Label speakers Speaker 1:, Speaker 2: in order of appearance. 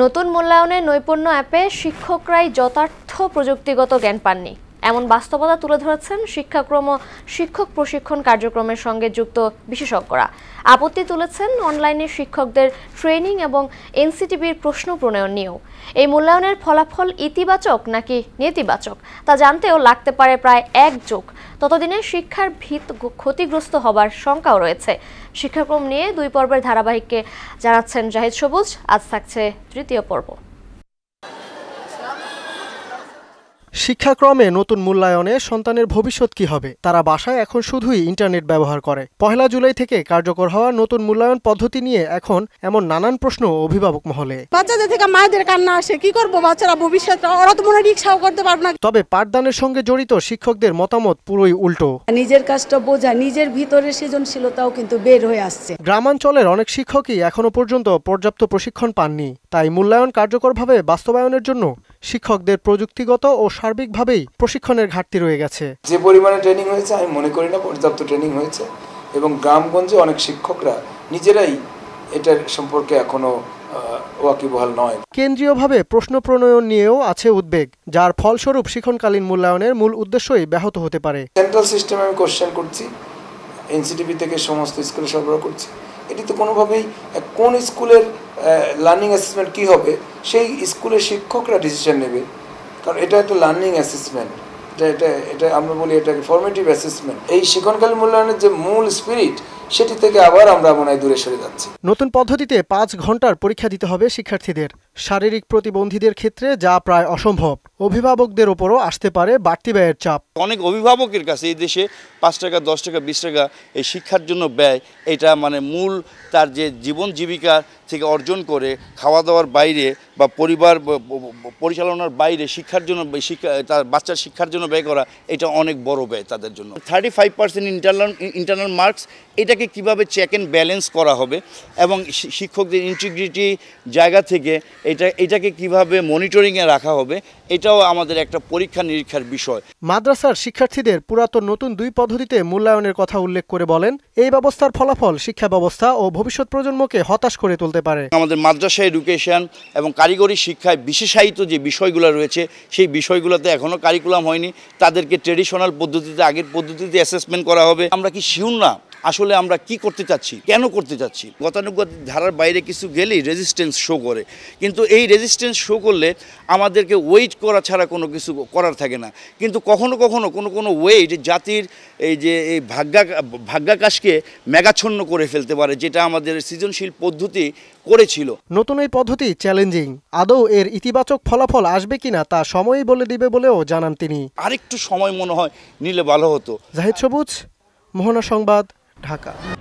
Speaker 1: নতুন মূল্যায়নের নৈপুণ্য অ্যাপে শিক্ষকরাই যথার্থ প্রযুক্তিগত জ্ঞান পাননি এমন বাস্তবতা তুলে ধরেছেন শিক্ষাক্রম শিক্ষক প্রশিক্ষণ কার্যক্রমের সঙ্গে যুক্ত বিশেষজ্ঞরা আপত্তি তুলেছেন অনলাইনে শিক্ষকদের ট্রেনিং এবং এনসিটিভির প্রশ্ন প্রণয়ন নিয়েও এই মূল্যায়নের ফলাফল ইতিবাচক নাকি নেতিবাচক তা জানতেও লাগতে পারে প্রায় এক যুগ ততদিনে শিক্ষার ভিত ক্ষতিগ্রস্ত হবার শঙ্কাও রয়েছে শিক্ষাক্রম নিয়ে দুই পর্বের ধারাবাহিককে জানাচ্ছেন জাহিদ সবুজ আজ থাকছে তৃতীয় পর্ব
Speaker 2: শিক্ষাক্রমে নতুন মূল্যায়নে সন্তানের ভবিষ্যৎ কি হবে তারা বাসায় এখন শুধুই ইন্টারনেট ব্যবহার করে পহেলা জুলাই থেকে কার্যকর হওয়া নতুন মূল্যায়ন পদ্ধতি নিয়ে এখন এমন নানান প্রশ্ন অভিভাবক মহলে
Speaker 1: বাচ্চাদের থেকে মায়েদের কান্না আসে কি করবো বাচ্চারা ভবিষ্যতে ওরা তো মনে রিক্সাও করতে পারবে না
Speaker 2: তবে পাঠদানের সঙ্গে জড়িত শিক্ষকদের মতামত পুরোই উল্টো
Speaker 1: নিজের কাজটা বোঝা নিজের ভিতরে সৃজনশীলতাও কিন্তু বের হয়ে আসছে
Speaker 2: গ্রামাঞ্চলের অনেক শিক্ষকই এখনো পর্যন্ত পর্যাপ্ত প্রশিক্ষণ পাননি তাই মূল্যায়ন কার্যকরভাবে বাস্তবায়নের জন্য শিক্ষকদের প্রযুক্তিগত ও সার্বিকভাবেই প্রশিক্ষণের ঘাটতি রয়ে গেছে
Speaker 3: যে পরিমাণে ট্রেনিং হয়েছে আমি মনে করি না পর্যাপ্ত ট্রেনিং হয়েছে এবং গ্রামগঞ্জে অনেক শিক্ষকরা নিজেরাই এটার সম্পর্কে এখনো ওয়াকিবহাল নয়
Speaker 2: কেন্দ্রীয়ভাবে প্রশ্ন প্রণয়ন নিয়েও আছে উদ্বেগ যার ফলস্বরূপ শিক্ষণকালীন মূল্যায়নের মূল উদ্দেশ্যই ব্যাহত হতে পারে
Speaker 3: সেন্ট্রাল সিস্টেমে আমি কোশ্চেন করছি এনসিটিভি থেকে সমস্ত স্কুলে সরবরাহ করছি এটি তো কোনোভাবেই কোন স্কুলের লার্নিং অ্যাসেসমেন্ট কি হবে সেই স্কুলের শিক্ষকরা ডিসিশন নেবে কারণ এটা একটা লার্নিং অ্যাসেসমেন্ট এটা এটা এটা আমরা বলি এটা ফর্মেটিভ অ্যাসেসমেন্ট এই শিক্ষণকালীন মূল্যায়নের যে মূল স্পিরিট সেটি থেকে আবার আমরা মনে হয় দূরে সরে যাচ্ছি
Speaker 2: নতুন পদ্ধতিতে পাঁচ ঘন্টার পরীক্ষা দিতে হবে শিক্ষার্থীদের শারীরিক প্রতিবন্ধীদের ক্ষেত্রে যা প্রায় অসম্ভব অভিভাবকদের ওপরও আসতে পারে বাড়তি ব্যয়ের চাপ
Speaker 4: অনেক অভিভাবকের কাছে এই দেশে পাঁচ টাকা দশ টাকা বিশ টাকা এই শিক্ষার জন্য ব্যয় এটা মানে মূল তার যে জীবন জীবিকা থেকে অর্জন করে খাওয়া দাওয়ার বাইরে বা পরিবার পরিচালনার বাইরে শিক্ষার জন্য শিক্ষা তার বাচ্চার শিক্ষার জন্য ব্যয় করা এটা অনেক বড় ব্যয় তাদের জন্য thirty five percent internal internal marks এটাকে কিভাবে চেক অ্যান্ড ব্যালেন্স করা হবে এবং শিক্ষকদের ইন্টিগ্রিটি জায়গা থেকে এটা এটাকে কিভাবে মনিটরিংয়ে রাখা হবে এটাও আমাদের একটা পরীক্ষা নিরীক্ষার
Speaker 2: বিষয় মাদ্রাসার শিক্ষার্থীদের পুরাতন নতুন দুই পদ্ধতিতে মূল্যায়নের কথা উল্লেখ করে বলেন এই ব্যবস্থার ফলাফল শিক্ষা ব্যবস্থা ও ভবিষ্যৎ প্রজন্মকে হতাশ করে তুলতে পারে
Speaker 4: আমাদের মাদ্রাসা এডুকেশন এবং কারিগরি শিক্ষায় বিশেষায়িত যে বিষয়গুলো রয়েছে সেই বিষয়গুলোতে এখনো কারিকুলাম হয়নি তাদেরকে ট্রেডিশনাল পদ্ধতিতে আগের পদ্ধতিতে অ্যাসেসমেন্ট করা হবে আমরা কি শিউন না আসলে আমরা কি করতে চাচ্ছি কেন করতে চাচ্ছি গতানুগত ধারার বাইরে কিছু গেলেই রেজিস্ট্যান্স শো করে কিন্তু এই রেজিস্ট্যান্স শো করলে আমাদেরকে ওয়েট করা ছাড়া কোনো কিছু করার থাকে না কিন্তু কখনো কখনো কোনো কোনো ওয়েট জাতির এই যে এই ভাগ্যা ভাগ্যাকাশকে মেগাচ্ছন্ন করে ফেলতে পারে যেটা আমাদের সৃজনশীল পদ্ধতি করেছিল
Speaker 2: নতুন এই পদ্ধতি চ্যালেঞ্জিং আদৌ এর ইতিবাচক ফলাফল আসবে কিনা তা সময়ই বলে দিবে বলেও জানান তিনি
Speaker 4: আরেকটু সময় মনে হয় নিলে ভালো হতো
Speaker 2: জাহিদ সবুজ মোহনা সংবাদ ढाका